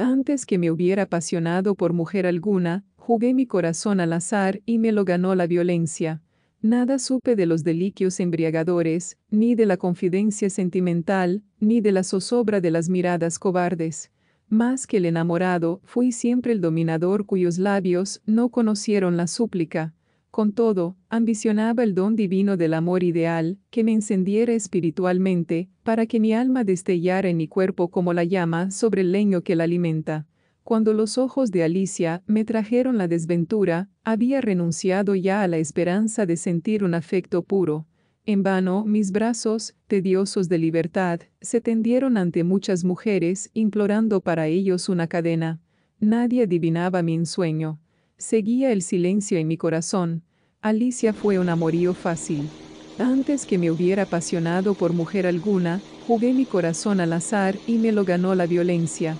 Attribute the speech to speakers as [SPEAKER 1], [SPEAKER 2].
[SPEAKER 1] Antes que me hubiera apasionado por mujer alguna, jugué mi corazón al azar y me lo ganó la violencia. Nada supe de los deliquios embriagadores, ni de la confidencia sentimental, ni de la zozobra de las miradas cobardes. Más que el enamorado, fui siempre el dominador cuyos labios no conocieron la súplica. Con todo, ambicionaba el don divino del amor ideal, que me encendiera espiritualmente, para que mi alma destellara en mi cuerpo como la llama sobre el leño que la alimenta. Cuando los ojos de Alicia me trajeron la desventura, había renunciado ya a la esperanza de sentir un afecto puro. En vano mis brazos, tediosos de libertad, se tendieron ante muchas mujeres, implorando para ellos una cadena. Nadie adivinaba mi ensueño. Seguía el silencio en mi corazón. Alicia fue un amorío fácil. Antes que me hubiera apasionado por mujer alguna, jugué mi corazón al azar y me lo ganó la violencia.